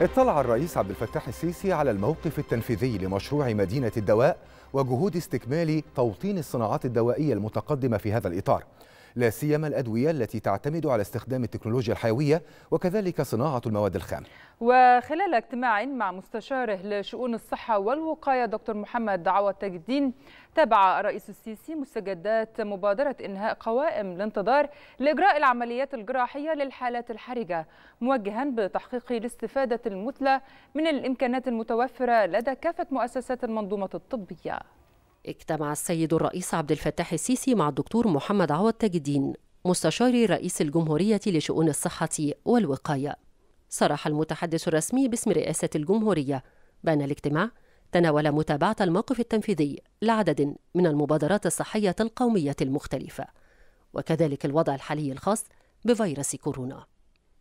اطلع الرئيس عبد الفتاح السيسي على الموقف التنفيذي لمشروع مدينة الدواء وجهود استكمال توطين الصناعات الدوائية المتقدمة في هذا الإطار لا سيما الأدوية التي تعتمد على استخدام التكنولوجيا الحيوية وكذلك صناعة المواد الخام وخلال اجتماع مع مستشاره لشؤون الصحة والوقاية دكتور محمد دعوة تاج الدين تابع الرئيس السيسي مستجدات مبادرة إنهاء قوائم الانتظار لإجراء العمليات الجراحية للحالات الحرجة موجها بتحقيق الاستفادة المثلى من الإمكانات المتوفرة لدى كافة مؤسسات المنظومة الطبية اجتمع السيد الرئيس عبد الفتاح السيسي مع الدكتور محمد عوض تاج الدين مستشار رئيس الجمهورية لشؤون الصحة والوقاية. صرح المتحدث الرسمي باسم رئاسة الجمهورية بأن الاجتماع تناول متابعة الموقف التنفيذي لعدد من المبادرات الصحية القومية المختلفة، وكذلك الوضع الحالي الخاص بفيروس كورونا.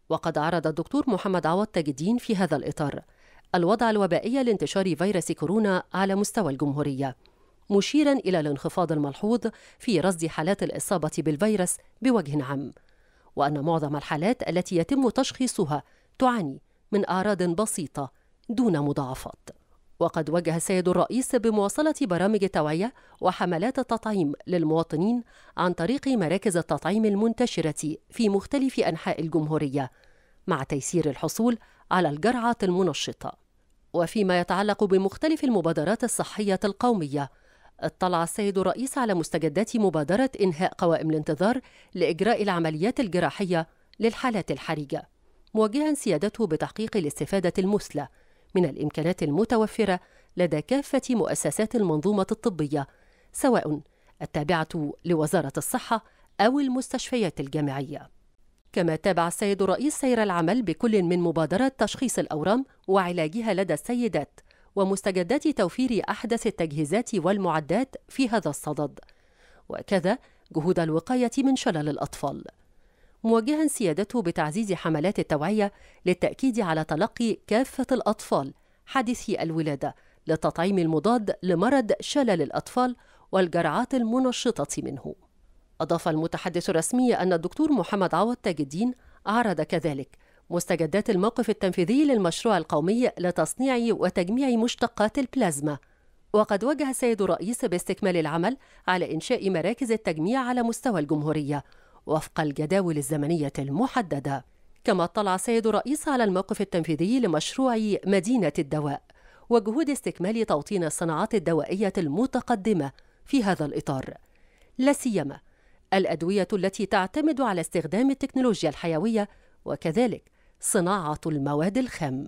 وقد عرض الدكتور محمد عوض تاج الدين في هذا الإطار الوضع الوبائي لانتشار فيروس كورونا على مستوى الجمهوريه مشيرا إلى الانخفاض الملحوظ في رصد حالات الإصابة بالفيروس بوجه عام وأن معظم الحالات التي يتم تشخيصها تعاني من أعراض بسيطة دون مضاعفات وقد وجه السيد الرئيس بمواصلة برامج التوعية وحملات التطعيم للمواطنين عن طريق مراكز التطعيم المنتشرة في مختلف أنحاء الجمهورية مع تيسير الحصول على الجرعات المنشطة. وفيما يتعلق بمختلف المبادرات الصحية القومية اطلع السيد الرئيس على مستجدات مبادرة إنهاء قوائم الانتظار لإجراء العمليات الجراحية للحالات الحرجة موجها سيادته بتحقيق الاستفادة المثلى من الإمكانات المتوفرة لدى كافة مؤسسات المنظومة الطبية سواء التابعة لوزارة الصحة أو المستشفيات الجامعية كما تابع السيد الرئيس سير العمل بكل من مبادرة تشخيص الأورام وعلاجها لدى السيدات ومستجدات توفير أحدث التجهيزات والمعدات في هذا الصدد وكذا جهود الوقاية من شلل الأطفال موجها سيادته بتعزيز حملات التوعية للتأكيد على تلقي كافة الأطفال حادثي الولادة للتطعيم المضاد لمرض شلل الأطفال والجرعات المنشطة منه أضاف المتحدث الرسمي أن الدكتور محمد عوض تاج الدين أعرض كذلك مستجدات الموقف التنفيذي للمشروع القومي لتصنيع وتجميع مشتقات البلازما وقد وجه السيد الرئيس باستكمال العمل على إنشاء مراكز التجميع على مستوى الجمهورية وفق الجداول الزمنية المحددة كما اطلع السيد الرئيس على الموقف التنفيذي لمشروع مدينة الدواء وجهود استكمال توطين الصناعات الدوائية المتقدمة في هذا الإطار لا سيما الأدوية التي تعتمد على استخدام التكنولوجيا الحيوية وكذلك صناعة المواد الخام